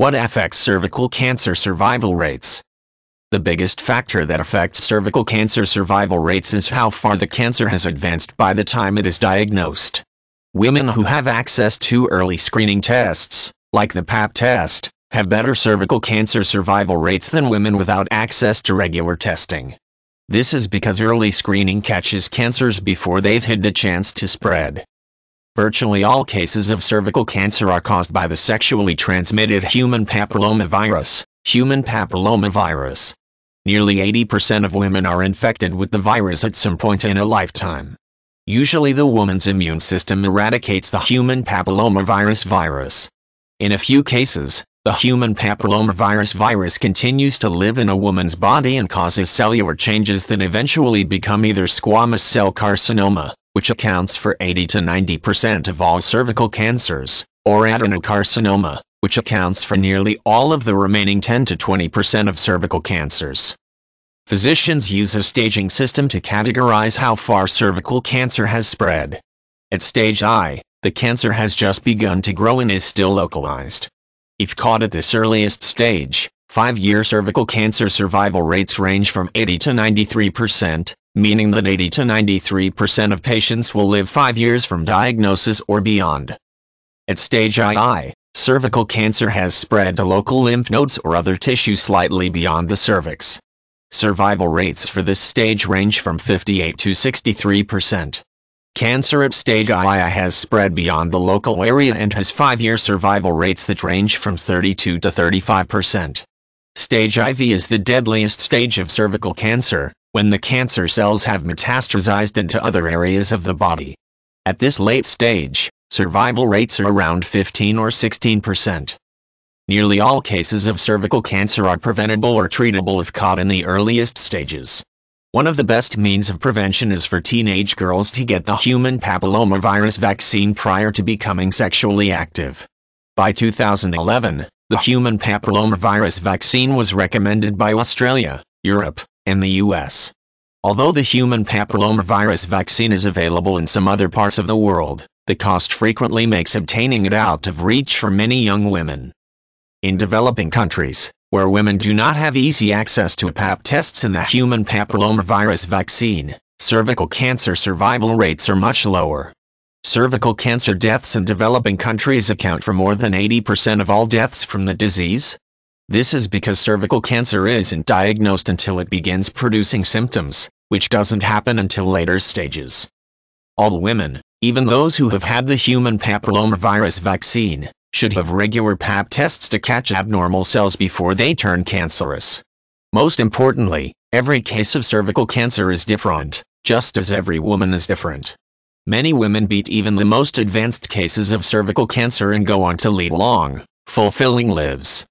What affects cervical cancer survival rates? The biggest factor that affects cervical cancer survival rates is how far the cancer has advanced by the time it is diagnosed. Women who have access to early screening tests, like the PAP test, have better cervical cancer survival rates than women without access to regular testing. This is because early screening catches cancers before they've had the chance to spread. Virtually all cases of cervical cancer are caused by the sexually transmitted human papillomavirus, human papillomavirus. Nearly 80% of women are infected with the virus at some point in a lifetime. Usually the woman's immune system eradicates the human papillomavirus virus. In a few cases, the human papillomavirus virus continues to live in a woman's body and causes cellular changes that eventually become either squamous cell carcinoma, which accounts for 80 to 90% of all cervical cancers, or adenocarcinoma, which accounts for nearly all of the remaining 10 to 20% of cervical cancers. Physicians use a staging system to categorize how far cervical cancer has spread. At stage I, the cancer has just begun to grow and is still localized. If caught at this earliest stage, five-year cervical cancer survival rates range from 80 to 93%, meaning that 80 to 93% of patients will live 5 years from diagnosis or beyond. At stage II, cervical cancer has spread to local lymph nodes or other tissue slightly beyond the cervix. Survival rates for this stage range from 58 to 63%. Cancer at stage II has spread beyond the local area and has 5-year survival rates that range from 32 to 35%. Stage IV is the deadliest stage of cervical cancer, when the cancer cells have metastasized into other areas of the body. At this late stage, survival rates are around 15 or 16 percent. Nearly all cases of cervical cancer are preventable or treatable if caught in the earliest stages. One of the best means of prevention is for teenage girls to get the human papillomavirus vaccine prior to becoming sexually active. By 2011, the human papillomavirus vaccine was recommended by Australia, Europe, in the U.S. Although the human papillomavirus vaccine is available in some other parts of the world, the cost frequently makes obtaining it out of reach for many young women. In developing countries, where women do not have easy access to pap tests and the human papillomavirus vaccine, cervical cancer survival rates are much lower. Cervical cancer deaths in developing countries account for more than 80% of all deaths from the disease, this is because cervical cancer isn't diagnosed until it begins producing symptoms, which doesn't happen until later stages. All women, even those who have had the human papillomavirus vaccine, should have regular pap tests to catch abnormal cells before they turn cancerous. Most importantly, every case of cervical cancer is different, just as every woman is different. Many women beat even the most advanced cases of cervical cancer and go on to lead long, fulfilling lives,